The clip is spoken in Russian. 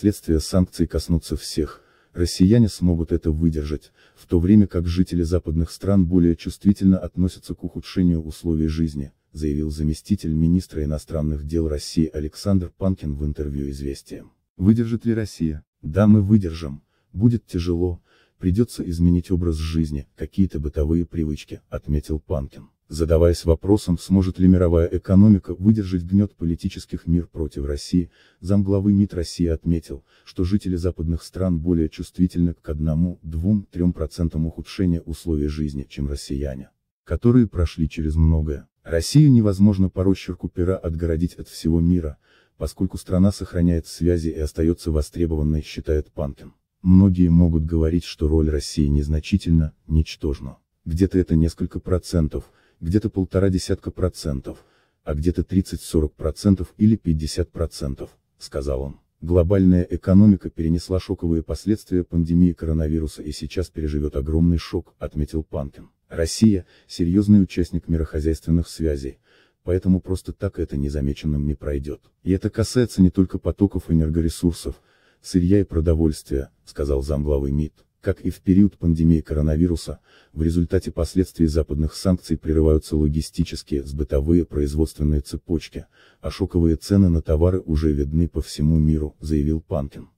Последствия санкций коснутся всех, россияне смогут это выдержать, в то время как жители западных стран более чувствительно относятся к ухудшению условий жизни, заявил заместитель министра иностранных дел России Александр Панкин в интервью «Известиям». Выдержит ли Россия? Да, мы выдержим. Будет тяжело, придется изменить образ жизни, какие-то бытовые привычки, отметил Панкин задаваясь вопросом, сможет ли мировая экономика выдержать гнет политических мер против России, замглавы МИД России отметил, что жители западных стран более чувствительны к 1, 2, 3% ухудшения условий жизни, чем россияне, которые прошли через многое. Россию невозможно по росчерку пера отгородить от всего мира, поскольку страна сохраняет связи и остается востребованной, считает Панкин. Многие могут говорить, что роль России незначительна, ничтожна. Где-то это несколько процентов, где-то полтора десятка процентов, а где-то 30-40 процентов или 50 процентов, сказал он. Глобальная экономика перенесла шоковые последствия пандемии коронавируса и сейчас переживет огромный шок, отметил Панкин. Россия – серьезный участник мирохозяйственных связей, поэтому просто так это незамеченным не пройдет. И это касается не только потоков энергоресурсов, сырья и продовольствия, сказал замглавы МИД. Как и в период пандемии коронавируса, в результате последствий западных санкций прерываются логистические, сбытовые, производственные цепочки, а шоковые цены на товары уже видны по всему миру, заявил Панкин.